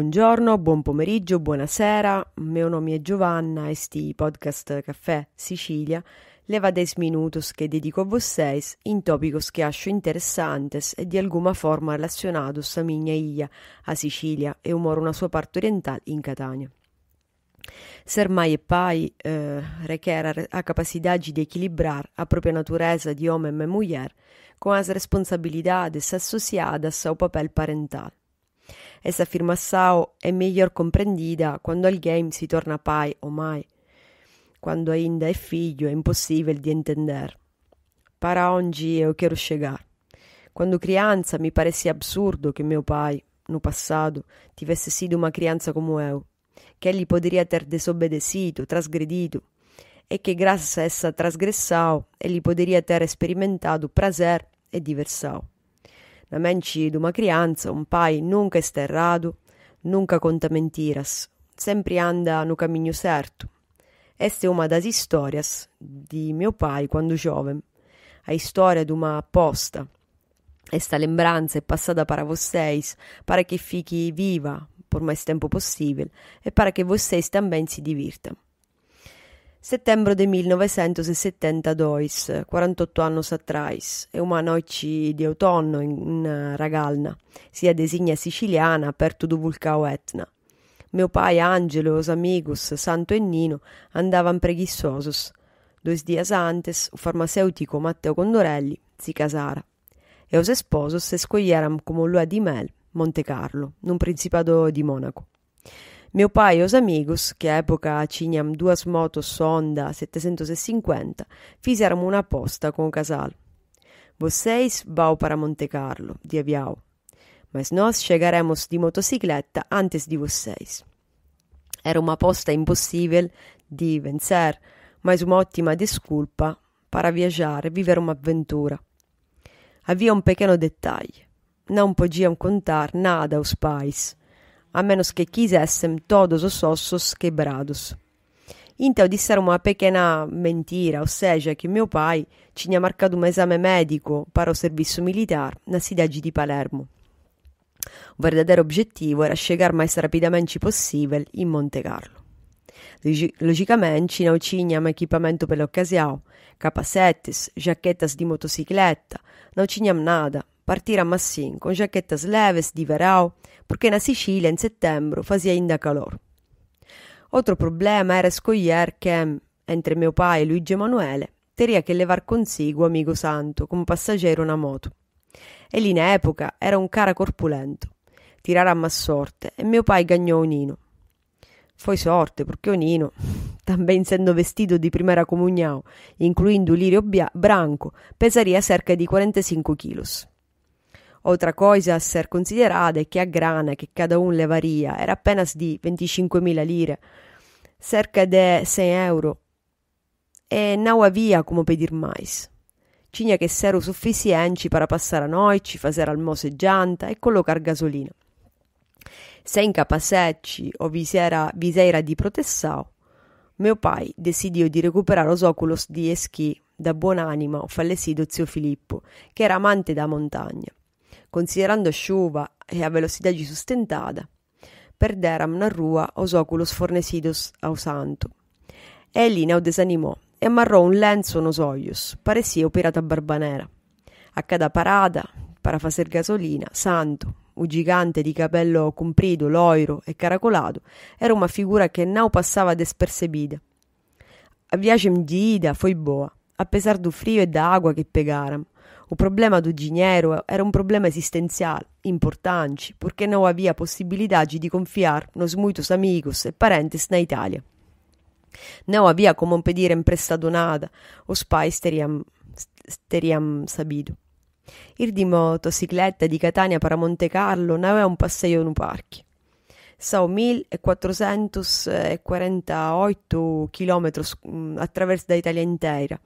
Buongiorno, buon pomeriggio, buonasera. Mio nome è Giovanna e sti podcast Caffè Sicilia leva 10 minutos che dedico a vocês in tópicos che acho interessantes e di alguma forma relacionados a mia ilha, a Sicilia e humor una sua parte orientale in Catania. Sermai e pai eh, requer a capacità di equilibrar a propria natureza di uomo e mulher con as responsabilidades associadas ao papel parental essa firma SAO è meglio compreendida quando alguém si torna pai ou mãe. Quando ainda è figlio è impossibile di entender. Para oggi eu quero chegar? Quando criança, me parecia absurdo che mio pai, no passato, tivesse sido una criança come eu, que ele poderia ter desobedecido, trasgredito, e che grazie a essa transgressão egli poderia ter experimentado prazer e diversão. La menci d'uma crianza un pai nunca è sterrado, nunca conta mentiras, sempre anda no caminho certo. Esta Este uma das historias de mio pai quando jovem, A de uma aposta. Esta lembrança è passata para vocês, para que fique viva, por mais tempo possibile, e para que vocês também se divirtam. Settembre de 1972, 48 anni atrás, e una notte di autunno in Ragalna, sia designa siciliana per tutto vulcao Etna. Meu pai Angelo, os amigos, Santo e Nino, andavan preguiçosos. Dois dias antes, o farmacêutico Matteo Condorelli si casara. E os esposos se escolheram como lua di mel, Monte Carlo, num principado di Monaco. Meu pai e os amigos, que à época tinham duas motos Honda 750, fizeram uma aposta com o casal. Vocês vão para Monte Carlo, de avião, mas nós chegaremos de motocicleta antes de vocês. Era uma aposta impossível de vencer, mas uma ótima desculpa para viajar e viver uma aventura. Havia um pequeno detalhe: não podiam contar nada aos pais. a menos che quisessem todos os ossos quebrados. Então disseram uma pequena mentira, ou seja, que meu pai tinha marcado um exame médico para o serviço militar na cidade de Palermo. O verdadeiro objetivo era chegar mais rapidamente possível em Monte Carlo. Logicamente, não tínhamos equipamento pela ocasião, capacetes, jaquetas de motocicleta, não tínhamos nada, partire a Massin con giacchetta sleves di Verao, perché na Sicilia in settembre fazia inda calor. Otro problema era scoglier che, entre mio pai e Luigi Emanuele, teria che levar consigo amico santo come passaggero una moto. E lì in epoca era un cara corpulento. Tirare a ma sorte e mio pai gagnò Onino. Foi sorte perché Onino, tamben essendo vestito di primera comuniao, incluindo lirio bia- branco, pesaria cerca di 45 kilos. Outra cosa a ser considerata è che a grana che cada le varia era appena di 25.000 lire, cerca de 100 euro. E não havia como pedir mais. Tinha que ser o suficiente para passare a noite, fazer almoço e gianta e colocar gasolina. Se capacete ou viseira, viseira di proteção, mio pai decidiu de recuperar os óculos de esqui da buon'anima o falecido zio Filippo, che era amante da montagna considerando sciuva e a velocità di sustentata, perderam na rua os óculos fornecidos ao santo. Egli o desanimò e amarrò un lenzo nos olhos, parecia a barba nera. A cada parada, para fazer gasolina, santo, un gigante di capello comprido, loiro e caracolato, era una figura che nau passava despercebida. A viagem de ida foi boa, apesar do frio e da água que pegaram. O problema do dinheiro era un problema esistenziale, importante, porque não havia possibilidade de confiar nos muitos amigos e parentes na Itália. Não havia como pedir emprestado nada, os pais teriam, steriam sabido. Il di motocicletta di Catania para Monte Carlo non aveva un passeio in un parque. Sao 1.448 km attraverso l'Italia intera.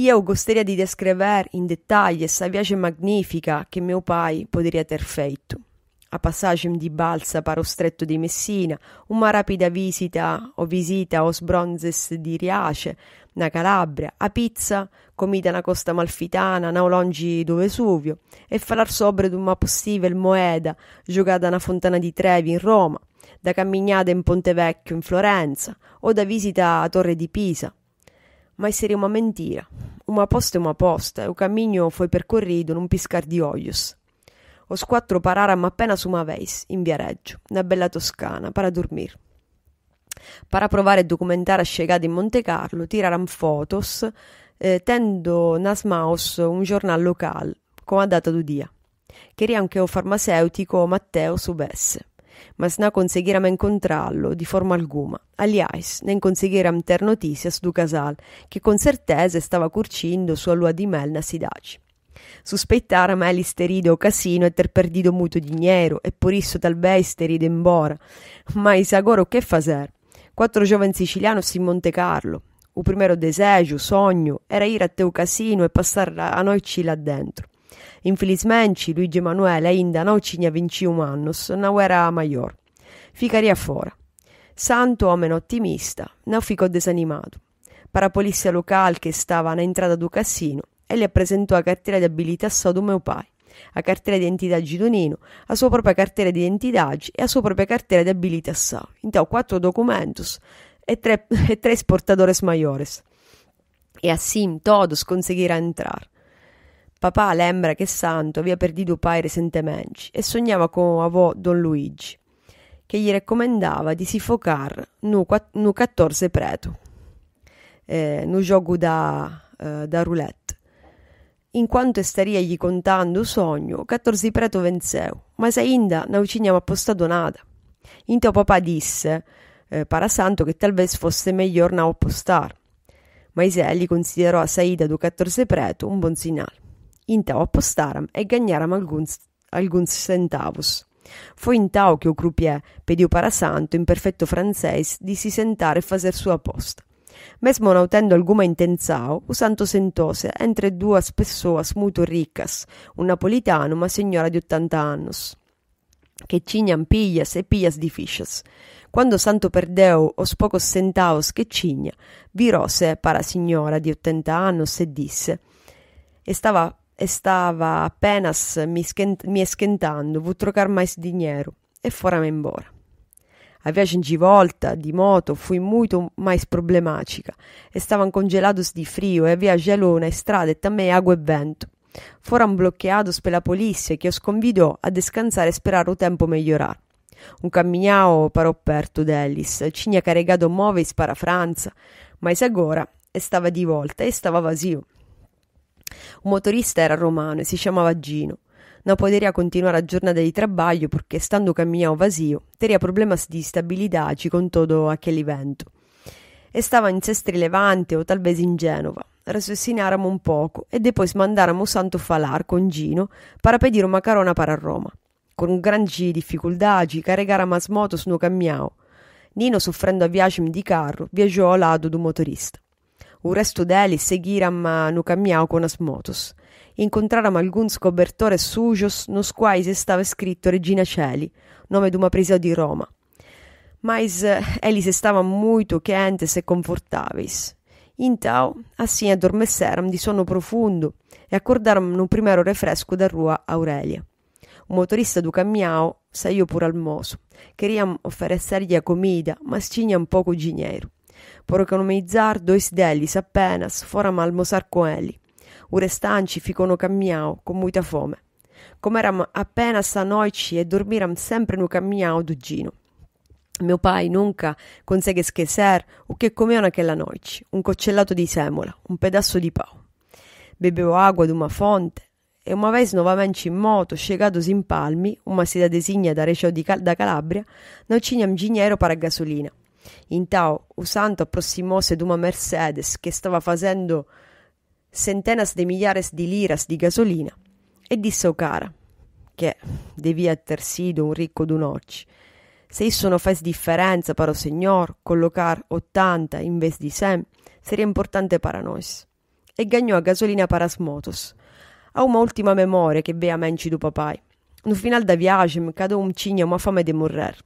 Io gostaria di descrever in detalhe essa viace magnifica che mio pai poderia ter feito. A passagem di balsa para o Stretto di Messina, una rapida visita ou visita aos bronzes di Riace, na Calabria, a pizza comida na costa malfitana, não olongi do Vesuvio, e falar sobre uma possível moeda giocata na Fontana di Trevi in Roma, da camminata in Ponte Vecchio in Florenza o da visita a Torre di Pisa. Ma seria una mentira uma aposta é uma aposta, o caminho foi percorrido non piscar di olhos. Os quattro pararam apenas uma vez, in Viareggio, na bella Toscana, para dormir. Para provare e documentare a chegada in Monte Carlo, tiraram fotos, eh, tendo nas mãos um jornal local, com a data do dia. Queriam que o farmacêutico Matteo soubesse ma não conseguiram encontrá-lo de forma alguma. Aliás, nem conseguiram ter notizias do casal, que com certeza estava curtindo sua lua de mel na cidade. Suspeitaram eles ter ido ao casino e ter perdido muito dinheiro, e por isso talvez ter ido embora. Ma agora che faser? Quattro giovani jovens sicilianos em Monte Carlo. O primeiro desejo, sonho, era ir a o casino e passar a noite là dentro. Infelizmente, Luigi Emanuele ainda não tinha 21 anni, non era maior. Ficaria fora. Santo homem otimista, não ficou desanimado. Para a polícia local que estava na entrada do cassino, ele apresentou a carteira de habilitação do meu pai, la carteira di identità do Nino, a sua propria carteira di identidade e a sua própria carteira de habilitação. Então, quatro documentos e, tre, e três portadores maiores. E assim todos conseguiram entrar. Papà lembra che Santo aveva perduto il pai recentemente e sognava con avò Don Luigi, che gli raccomandava di si focar nu, nu 14 preto, eh, nu gioco da, eh, da roulette. In quanto staria gli contando sogno, 14 preto venceu, ma se inda non ci abbiamo appostato nada. Into papà disse, eh, parasanto, che talvez fosse meglio non appostar. Ma Isè gli considerò a Saida do 14 preto un buon segnale intau apostaram e ganharam alguns, alguns centavos. Foi intau que o croupier pediu para Santo, em perfeito francês, de se sentar e fazer sua aposta. Mesmo não tendo alguma intenção, o santo sentou-se entre duas pessoas muito ricas, um napolitano e uma senhora de 80 anos, que tinham pilhas e pilhas de fichas. Quando o santo perdeu os poucos centavos que tinha, virou-se para a senhora de 80 anos e disse: Estava e stava apenas mi, schent- mi schentando, vu trocar mais dinheiro e fora me embora. A viagem de volta, de moto, fui muito mais problemática. Estavam congelados de frio e havia gelo na estrada e também água e vento. Foram bloqueados pela polícia que os convidou a descansar e esperar o tempo melhorar. Um caminhão para o perto deles. Tinha carregado móveis para a França, mas agora estava de volta e estava vazio. Un motorista era romano e si chiamava Gino. Non poteria continuare a jornada de trabalho porque, estando o caminhão vazio, teria problemas de estabilidade com todo aquele vento. E stava in Sestri Levante o talvez in Genova. Raciocinaram un poco e poi mandaram o santo falar con Gino para pedir uma carona para Roma. Com grandi dificuldades, carregaram as su un caminhão. Nino, soffrendo a viagem di carro, viajou ao lado do motorista. U restu deli seguiram no cammiao con as motos. Incontraram alguns cobertores sujos nos quais estava escrito Regina Celi, nome de uma di de Roma. Mas eh, eles estavam muito quentes e confortáveis. Então, assim adormeceram de sono profundo e acordaram no primeiro refresco da rua Aurélia. O motorista do caminhão saiu por almoço. Queriam oferecer-lhe a comida, mas tinham pouco dinheiro por economizar dois deles apenas fora malmosar com ele. O restante ficou no caminhão com muita fome. Comeram apenas a noite e dormiram sempre no caminhão do Gino. Meu pai nunca consegue esquecer o que comeu naquela noite: um coccellato de semola, um pedaço de pau. Bebeu água de uma fonte e uma vez novamente in moto, chegados in Palmi, uma cidade designa da região da Calabria, não tinha dinheiro para gasolina. Então, o santo aproximou-se de Mercedes che stava fazendo centenas de milhares di liras di gasolina e disse ao cara, che devia ter sido un ricco de noite, se isso non faz differenza para o Senhor, colocar 80 em vez di 100 seria importante para nós. E gagnò a gasolina para as motos. Há uma ultima memoria che vea à do papai. No final da viagem, cada um tinha uma fome de morrer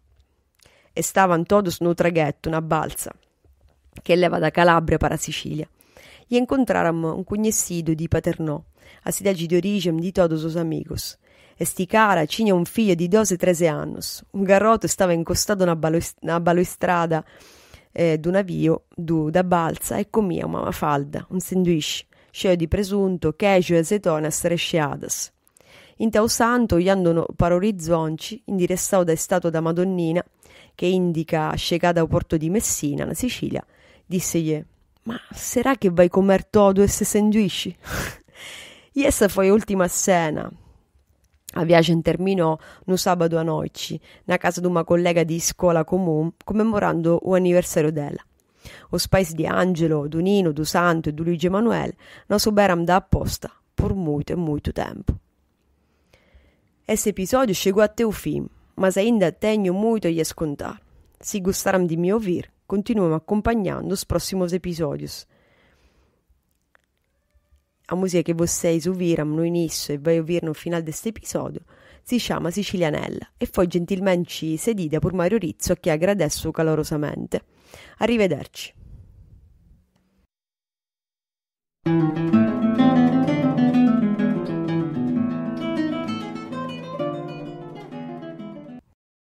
e stavano todos no traghetto, una balsa, che leva da Calabria para Sicilia. Gli incontrarono un cognoscido di Paternò, a cidade de origem di todos os amigos. Esti cara tinha un figlio di 12-13 anni. Un garroto stava incostato una, una balustrada eh, d'un avio du, da balsa e comia una mafalda, un sandwich, sceo di presunto, queijo e acetone stresciadas. In Então santo andano para orizzonti, indiressato da statua da Madonnina, che indica scegata ao porto di Messina, la Sicilia, dissegli «Ma sarà che vai comer todo esse sanduíche?» E essa foi a última cena. A viagem terminò un sabato a noite, na casa di una collega di scuola comune, commemorando l'anniversario aniversário dela. Os pais de Angelo, do Nino, do Santo e do Luigi Emanuele não souberam da apposta, por molto e molto tempo. Esse episodio chegou até o fim, mas ainda tenho muito a lhes Se gostaram de me ouvir, continuem acompanhando os próximos episódios. A música que vocês ouviram no início e vai ouvir no final deste episódio si chiama Sicilianella e foi gentilmente sedita por Mario Rizzo che agradeço calorosamente. Arrivederci.